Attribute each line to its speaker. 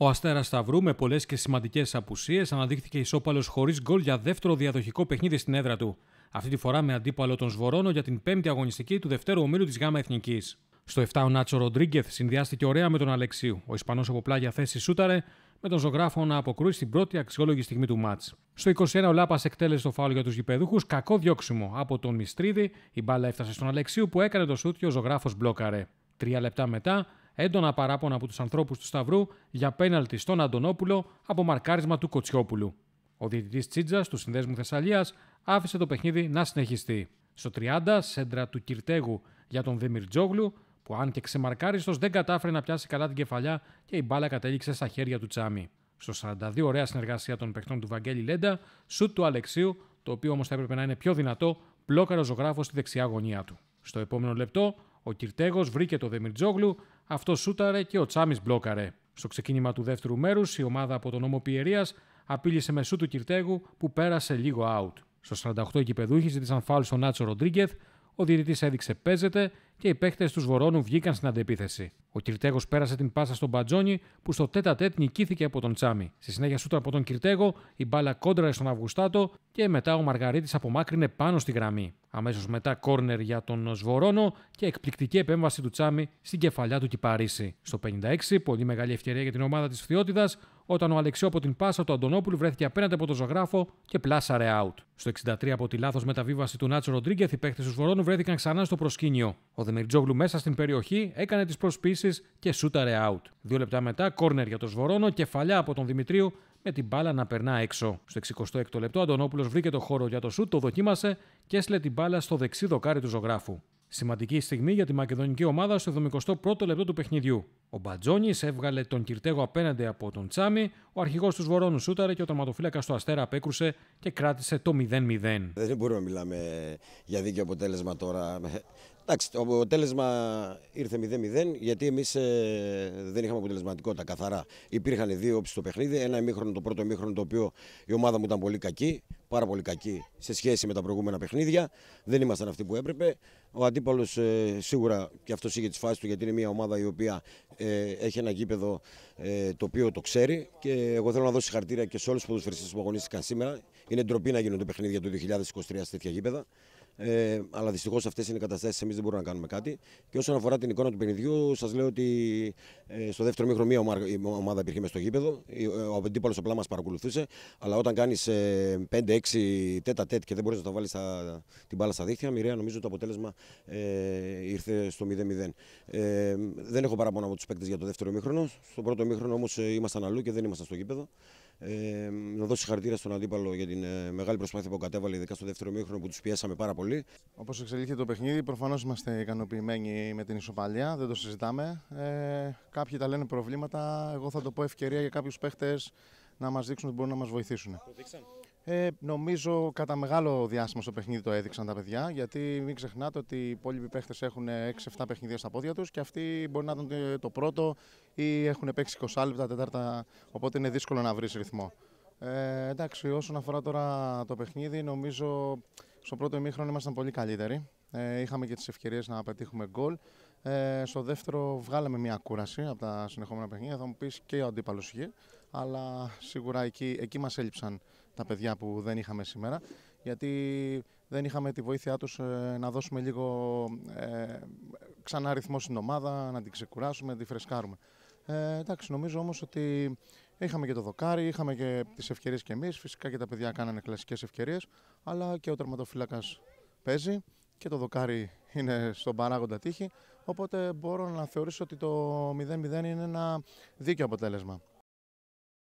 Speaker 1: Ο Αστέρας Σταυρού με πολλές και σημαντικές απουσίες αναδείχθηκε ισόπαλος χωρίς γκολ για δεύτερο διαδοχικό παιχνίδι στην έδρα του. Αυτή τη φορά με αντίπαλο τον Σβορώνο για την πέμπτη αγωνιστική του δευτέρου ομίλου της ΓΑΜΑ Εθνικής. Στο 7 ο Νάτσο Ροντρίγκεθ συνδυάστηκε ωραία με τον Αλεξίου. Ο Ισπανός από πλάγια θέση σούταρε με τον ζωγράφο να αποκρούει στην πρώτη αξιόλογη στιγμή του μάτ. Στο 21 ο Λάπας εκτέλεσε το φάουλ για τους γηπεδούχους. Κακό διώξιμο από τον Μιστρίδη. Η μπάλα έφτασε στον Αλεξίου που έκανε το σούτιο, ο ζωγράφος μπλόκαρε. Τρία λεπτά μετά έντονα παράπονα από τους ανθρώπους του Σταυρού για πέναλτι στον Αντωνόπουλο από μαρκάρισμα του Κοτσιόπουλου. Ο διαιτητής Τσίτζας του Συνδέσμου Θεσσαλίας άφησε το παιχνίδι να συνεχιστεί. Στο 30, σέντρα του Κυρτέγου για τον Τζόγλου... που αν και ξεμαρκάριστο δεν κατάφερε να πιάσει καλά την κεφαλιά και η μπάλα κατέληξε στα χέρια του Τσάμι. Στο 42, ωραία συνεργασία των παιχτών του Βαγγέλη Λέντα, σουτ του Αλεξίου, το οποίο όμως θα έπρεπε να είναι πιο δυνατό, πλόκαρο ζωγράφος στη δεξιά γωνία του. Στο επόμενο λεπτό, ο Κυρτέγος βρήκε το Δεμιρτζόγλου, αυτό σούταρε και ο Τσάμις μπλόκαρε. Στο ξεκίνημα του δεύτερου μέρους, η ομάδα από τον νόμο Πιερίας απείλησε με του Κυρτέγου που πέρασε λίγο out. Στο 48 οι κυπεδούχοι ζήτησαν φάλου στον Νάτσο Ροντρίγκεθ, ο διαιτητής έδειξε παίζεται και οι παίχτε του Βορώνου βγήκαν στην αντεπίθεση. Ο Κυρτέγος πέρασε την πάσα στον Μπατζόνι που στο τέτα τέτ νικήθηκε από τον Τσάμι. Στη συνέχεια σούτρα από τον Κυρτέγο, η μπάλα κόντρα στον Αυγουστάτο και μετά ο Μαργαρίτης απομάκρυνε πάνω στη γραμμή. Αμέσως μετά κόρνερ για τον Σβορώνο και εκπληκτική επέμβαση του Τσάμι στην κεφαλιά του Κυπαρίσι. Στο 56, πολύ μεγάλη ευκαιρία για την ομάδα της Φθιότητα, όταν ο Αλεξιό από την πάσα του Αντωνόπουλου βρέθηκε απέναντι από τον ζωγράφο και πλάσαρε out. Στο 63 από τη λάθος μεταβίβαση του Νάτσο Ροντρίγκεθ, οι παίχτε του Βορώνου βρέθηκαν ξανά στο προσκήνιο. Ο Δεμιρτζόγλου μέσα στην περιοχή έκανε τις προσπίσεις και σούταρε out. Δύο λεπτά μετά, κόρνερ για τον σβορόνο, κεφαλιά από τον Δημητρίου με την μπάλα να περνά έξω. Στο 66ο λεπτό, Αντωνόπουλος βρήκε το χώρο για το σουτ, το δοκίμασε και έστειλε την μπάλα στο δεξί δοκάρι του ζωγράφου. Σημαντική στιγμή για τη μακεδονική ομάδα στο 71ο λεπτό του παιχνιδιού. Ο Μπατζόνης έβγαλε τον Κυρτέγο απέναντι από τον Τσάμι, ο αρχηγός του Βορώνου σούταρε και ο τερματοφύλακας του Αστέρα απέκρουσε και κράτησε
Speaker 2: το 0-0. Δεν μπορούμε να μιλάμε για δίκαιο αποτέλεσμα τώρα. Εντάξει, το αποτέλεσμα ήρθε 0-0 γιατί εμείς ε, δεν είχαμε αποτελεσματικότητα καθαρά. Υπήρχαν δύο όψεις στο παιχνίδι. Ένα ημίχρονο, το πρώτο ημίχρονο, το οποίο η ομάδα μου ήταν πολύ κακή πάρα πολύ κακή σε σχέση με τα προηγούμενα παιχνίδια. Δεν ήμασταν αυτοί που έπρεπε. Ο αντίπαλος ε, σίγουρα και αυτός είχε τις φάσεις του, γιατί είναι μια ομάδα η οποία ε, έχει ένα γήπεδο ε, το οποίο το ξέρει. Και εγώ θέλω να δώσω συγχαρητήρια και σε όλους τους ποδοσφαιριστές που αγωνίστηκαν σήμερα. Είναι ντροπή να γίνονται παιχνίδια του 2023 σε τέτοια γήπεδα. Ε, αλλά δυστυχώς αυτές είναι οι καταστάσεις, εμείς δεν μπορούμε να κάνουμε κάτι. Και όσον αφορά την εικόνα του παιχνιδιού, σας λέω ότι ε, στο δεύτερο μήχρο μία ομάδα υπήρχε μέσα στο γήπεδο. Ε, ο αντίπαλος απλά μας παρακολουθούσε. Αλλά όταν κάνεις ε, 5-6 τέτα τέτ και δεν μπορείς να τα βάλεις την μπάλα στα δίχτυα, μοιραία νομίζω το αποτέλεσμα ε, ήρθε στο 0-0. Ε, δεν έχω παράπονα από τους παίκτες για το δεύτερο μήχρονο. Στο πρώτο μήχρονο όμως ε, ήμασταν αλλού και δεν ήμασταν στο γήπεδο. Ε, να δώσει χαρακτήρα στον αντίπαλο για την ε, μεγάλη προσπάθεια που κατέβαλε, ειδικά στο δεύτερο μήχρονο που τους πιέσαμε πάρα πολύ. Όπως εξελίχθηκε το παιχνίδι, προφανώς είμαστε
Speaker 3: ικανοποιημένοι με την ισοπαλία, δεν το συζητάμε. Ε, κάποιοι τα λένε προβλήματα. Εγώ θα το πω ευκαιρία για κάποιους παίχτες να μας δείξουν ότι μπορούν να μας βοηθήσουν. Ε, νομίζω κατά μεγάλο διάστημα στο παιχνίδι το έδειξαν τα παιδιά, γιατί μην ξεχνάτε ότι οι υπόλοιποι παίχτες έχουν 6-7 παιχνίδια στα πόδια τους και αυτοί μπορεί να ήταν ε, το πρώτο ή έχουν παίξει 20 λεπτά, τέταρτα. Οπότε είναι δύσκολο να βρεις ρυθμό. Ε, εντάξει, όσον αφορά τώρα το παιχνίδι, νομίζω στο πρώτο ημίχρονο ήμασταν πολύ καλύτεροι. Ε, είχαμε και τις ευκαιρίες να πετύχουμε γκολ. Ε, στο δεύτερο βγάλαμε μια κούραση από τα συνεχόμενα παιχνίδια. Θα μου πεις και ο αντίπαλος αλλά σίγουρα εκεί, εκεί μας έλειψαν τα παιδιά που δεν είχαμε σήμερα, γιατί δεν είχαμε τη βοήθειά τους ε, να δώσουμε λίγο ε, ξανά ρυθμό στην ομάδα, να την ξεκουράσουμε, να τη φρεσκάρουμε. Ε, εντάξει, νομίζω όμως ότι είχαμε και το δοκάρι, είχαμε και τις ευκαιρίες και εμείς, φυσικά και τα παιδιά κάνανε κλασικές ευκαιρίες, αλλά και ο τερματοφύλακας παίζει και το δοκάρι είναι στον παράγοντα τύχη, οπότε μπορώ να θεωρήσω ότι το 0-0 είναι ένα δίκαιο αποτέλεσμα.